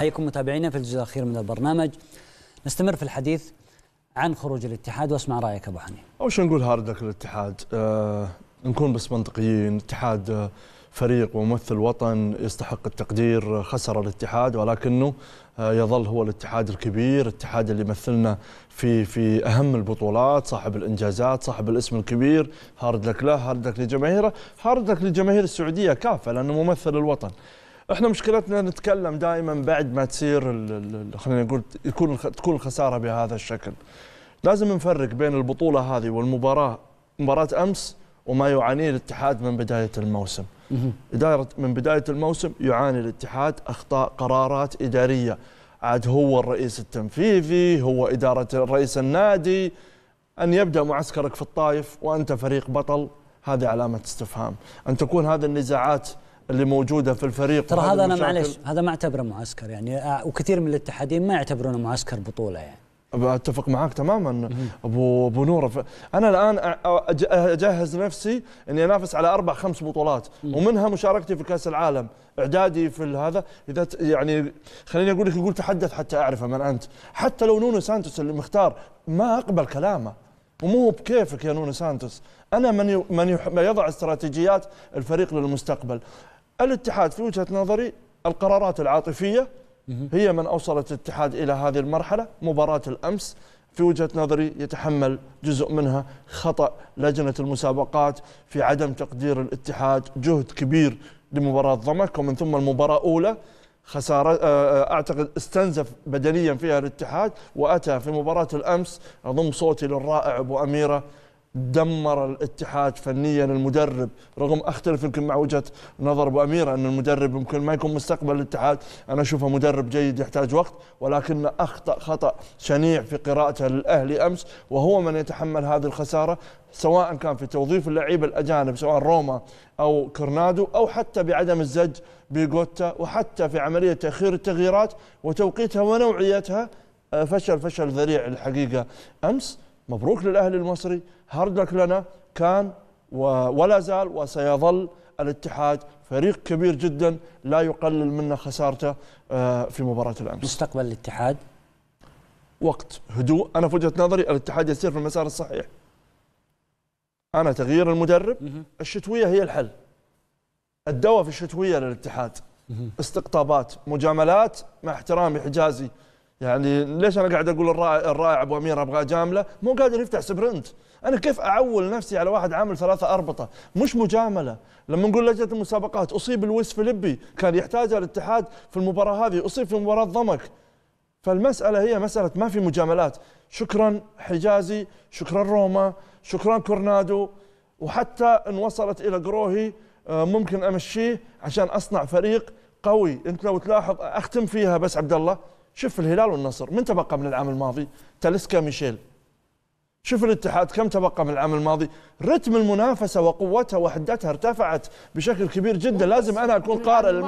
حيكم متابعينا في الجزء الأخير من البرنامج نستمر في الحديث عن خروج الاتحاد واسمع رأيك أبو حنين أول شيء نقول هارد لك الاتحاد أه نكون بس منطقيين الاتحاد آه، فريق وممثل وطن يستحق التقدير آه، خسر الاتحاد ولكنه آه، يظل هو الاتحاد الكبير الاتحاد اللي يمثلنا في في اهم البطولات صاحب الانجازات صاحب الاسم الكبير هارد لك له هارد لك لجماهيره هارد لك لجماهير السعوديه كافه لانه ممثل الوطن احنا مشكلتنا نتكلم دائما بعد ما تصير خلينا نقول يكون تكون الخساره بهذا الشكل. لازم نفرق بين البطوله هذه والمباراه مباراه امس وما يعانيه الاتحاد من بدايه الموسم. اداره من بدايه الموسم يعاني الاتحاد اخطاء قرارات اداريه. عاد هو الرئيس التنفيذي، هو اداره رئيس النادي ان يبدا معسكرك في الطائف وانت فريق بطل هذه علامه استفهام، ان تكون هذه النزاعات اللي موجوده في الفريق ترى هذا انا معلش هذا ما اعتبره معسكر يعني آه، وكثير من الاتحادين ما يعتبرونه معسكر بطوله يعني اتفق معاك تماما ابو ابو نوره انا الان اجهز نفسي اني انافس على اربع خمس بطولات ومنها مشاركتي في كاس العالم اعدادي في هذا اذا يعني خليني اقول لك يقول تحدث حتى اعرف من انت حتى لو نونو سانتوس اللي مختار ما اقبل كلامه ومو بكيفك يا نونو سانتوس انا من من يضع استراتيجيات الفريق للمستقبل الاتحاد في وجهه نظري القرارات العاطفيه هي من اوصلت الاتحاد الى هذه المرحله مباراه الامس في وجهه نظري يتحمل جزء منها خطا لجنه المسابقات في عدم تقدير الاتحاد جهد كبير لمباراه ضمك ومن ثم المباراه الاولى خسارة آه، آه، أعتقد استنزف بدنيا فيها الاتحاد وأتى في مباراة الأمس أضم صوتي للرائع أبو أميرة دمر الاتحاد فنيا المدرب رغم اختلف يمكن مع وجهه نظر ابو اميره ان المدرب يمكن ما يكون مستقبل الاتحاد انا اشوفه مدرب جيد يحتاج وقت ولكن اخطا خطا شنيع في قراءته للاهلي امس وهو من يتحمل هذه الخساره سواء كان في توظيف اللعيبه الاجانب سواء روما او كورنادو او حتى بعدم الزج بيغوتا وحتى في عمليه تاخير التغييرات وتوقيتها ونوعيتها آه، فشل فشل ذريع الحقيقه امس مبروك للأهلي المصري هاردك لنا كان ولا زال وسيظل الاتحاد فريق كبير جدا لا يقلل منه خسارته آه، في مباراة الأمس مستقبل الاتحاد وقت هدوء أنا في وجهة نظري الاتحاد يسير في المسار الصحيح أنا تغيير المدرب الشتوية هي الحل الدواء في الشتوية للاتحاد استقطابات مجاملات مع احترامي حجازي يعني ليش انا قاعد اقول الرائع ابو امير ابغاه جامله مو قادر يفتح سبرنت انا كيف اعول نفسي على واحد عامل ثلاثه اربطه مش مجامله لما نقول لجنه المسابقات اصيب لويس فيليبي كان يحتاجها الاتحاد في المباراه هذه اصيب في مباراه ضمك فالمساله هي مساله ما في مجاملات شكرا حجازي شكرا روما شكرا كورنادو وحتى ان وصلت الى قروهي آه، ممكن امشيه عشان اصنع فريق قوي انت لو تلاحظ اختم فيها بس عبد الله شوف الهلال والنصر من تبقى من العام الماضي تاليسكا ميشيل شوف الاتحاد كم تبقى من العام الماضي رتم المنافسة وقوتها وحدتها ارتفعت بشكل كبير جدا لازم أنا أكون قارئ